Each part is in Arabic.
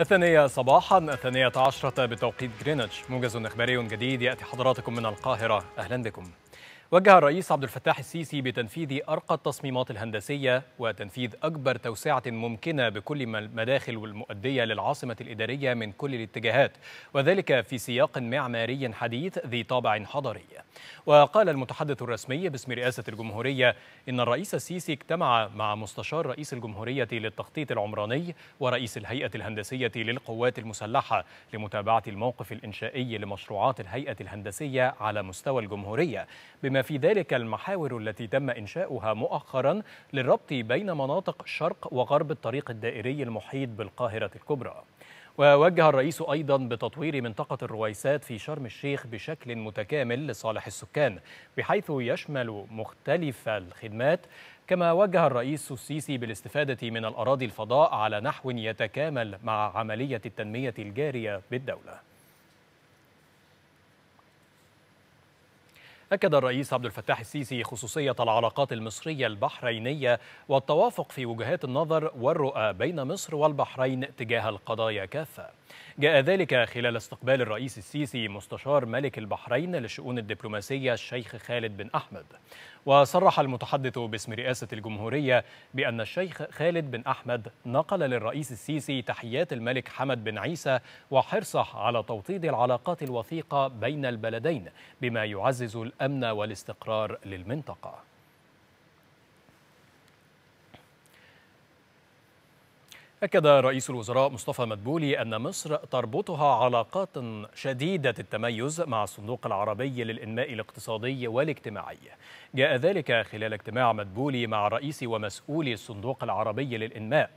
الثانية صباحا الثانية عشرة بتوقيت جرينتش موجز إخباري جديد يأتي حضراتكم من القاهرة أهلا بكم وجه الرئيس عبد الفتاح السيسي بتنفيذ ارقى التصميمات الهندسيه وتنفيذ اكبر توسعه ممكنه بكل المداخل والمؤدية للعاصمه الاداريه من كل الاتجاهات وذلك في سياق معماري حديث ذي طابع حضري وقال المتحدث الرسمي باسم رئاسه الجمهوريه ان الرئيس السيسي اجتمع مع مستشار رئيس الجمهوريه للتخطيط العمراني ورئيس الهيئه الهندسيه للقوات المسلحه لمتابعه الموقف الانشائي لمشروعات الهيئه الهندسيه على مستوى الجمهوريه بما بما في ذلك المحاور التي تم إنشاؤها مؤخرا للربط بين مناطق شرق وغرب الطريق الدائري المحيط بالقاهرة الكبرى ووجه الرئيس أيضا بتطوير منطقة الرويسات في شرم الشيخ بشكل متكامل لصالح السكان بحيث يشمل مختلف الخدمات كما وجه الرئيس السيسي بالاستفادة من الأراضي الفضاء على نحو يتكامل مع عملية التنمية الجارية بالدولة أكد الرئيس عبد الفتاح السيسي خصوصية العلاقات المصرية البحرينية والتوافق في وجهات النظر والرؤى بين مصر والبحرين تجاه القضايا كافة جاء ذلك خلال استقبال الرئيس السيسي مستشار ملك البحرين للشؤون الدبلوماسية الشيخ خالد بن أحمد وصرح المتحدث باسم رئاسة الجمهورية بأن الشيخ خالد بن أحمد نقل للرئيس السيسي تحيات الملك حمد بن عيسى وحرصه على توطيد العلاقات الوثيقة بين البلدين بما يعزز الأمن والاستقرار للمنطقة أكد رئيس الوزراء مصطفى مدبولي أن مصر تربطها علاقات شديدة التميز مع الصندوق العربي للإنماء الاقتصادي والاجتماعي. جاء ذلك خلال اجتماع مدبولي مع رئيس ومسؤولي الصندوق العربي للإنماء.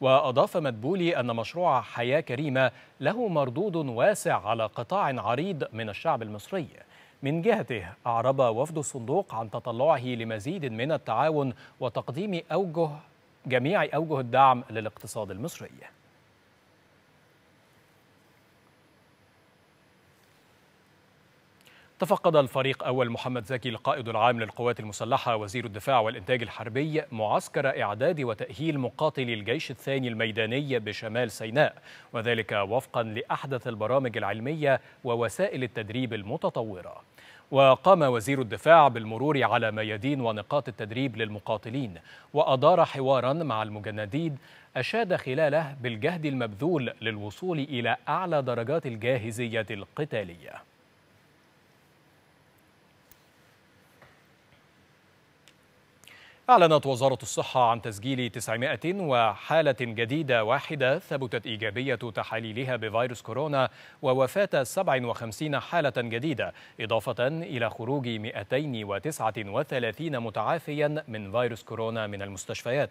وأضاف مدبولي أن مشروع حياة كريمة له مردود واسع على قطاع عريض من الشعب المصري. من جهته أعرب وفد الصندوق عن تطلعه لمزيد من التعاون وتقديم أوجه جميع أوجه الدعم للاقتصاد المصري تفقد الفريق أول محمد زكي القائد العام للقوات المسلحة وزير الدفاع والإنتاج الحربي معسكر إعداد وتأهيل مقاتلي الجيش الثاني الميداني بشمال سيناء وذلك وفقا لأحدث البرامج العلمية ووسائل التدريب المتطورة وقام وزير الدفاع بالمرور على ميادين ونقاط التدريب للمقاتلين وأدار حوارا مع المجندين أشاد خلاله بالجهد المبذول للوصول إلى أعلى درجات الجاهزية القتالية أعلنت وزارة الصحة عن تسجيل 900 وحالة جديدة واحدة ثبتت إيجابية تحاليلها بفيروس كورونا ووفاة 57 حالة جديدة إضافة إلى خروج 239 متعافيا من فيروس كورونا من المستشفيات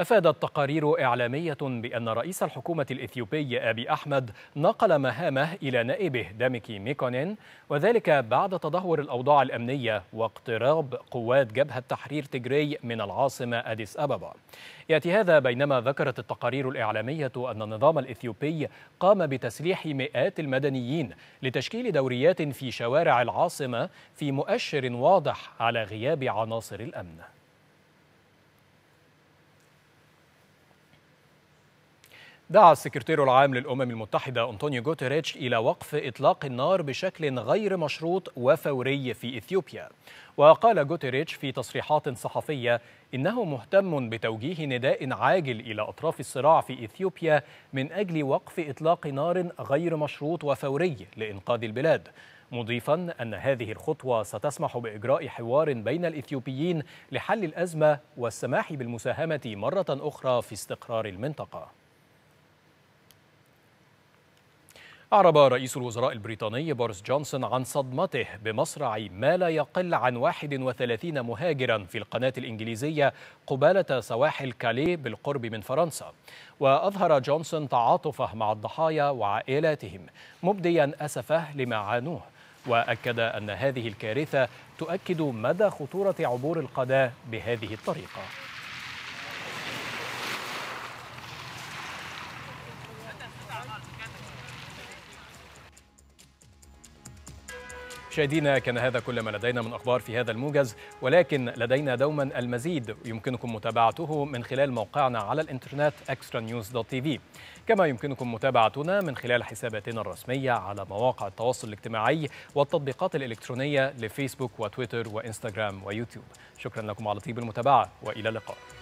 أفادت تقارير إعلامية بأن رئيس الحكومة الإثيوبي أبي أحمد نقل مهامه إلى نائبه داميكي ميكونين وذلك بعد تدهور الأوضاع الأمنية واقتراب قوات جبهة تحرير تجري من العاصمة أديس أبابا يأتي هذا بينما ذكرت التقارير الإعلامية أن النظام الإثيوبي قام بتسليح مئات المدنيين لتشكيل دوريات في شوارع العاصمة في مؤشر واضح على غياب عناصر الأمن دعا السكرتير العام للأمم المتحدة أنطونيو جوتريتش إلى وقف إطلاق النار بشكل غير مشروط وفوري في إثيوبيا وقال جوتريتش في تصريحات صحفية إنه مهتم بتوجيه نداء عاجل إلى أطراف الصراع في إثيوبيا من أجل وقف إطلاق نار غير مشروط وفوري لإنقاذ البلاد مضيفا أن هذه الخطوة ستسمح بإجراء حوار بين الإثيوبيين لحل الأزمة والسماح بالمساهمة مرة أخرى في استقرار المنطقة أعرب رئيس الوزراء البريطاني بورس جونسون عن صدمته بمصرع ما لا يقل عن 31 مهاجرا في القناة الإنجليزية قبالة سواحل كالي بالقرب من فرنسا وأظهر جونسون تعاطفه مع الضحايا وعائلاتهم مبديا أسفه لما عانوه وأكد أن هذه الكارثة تؤكد مدى خطورة عبور القناة بهذه الطريقة مشاهدينا كان هذا كل ما لدينا من أخبار في هذا الموجز ولكن لدينا دوما المزيد يمكنكم متابعته من خلال موقعنا على الإنترنت extranews.tv كما يمكنكم متابعتنا من خلال حساباتنا الرسمية على مواقع التواصل الاجتماعي والتطبيقات الإلكترونية لفيسبوك وتويتر وإنستغرام ويوتيوب شكرا لكم على طيب المتابعة وإلى اللقاء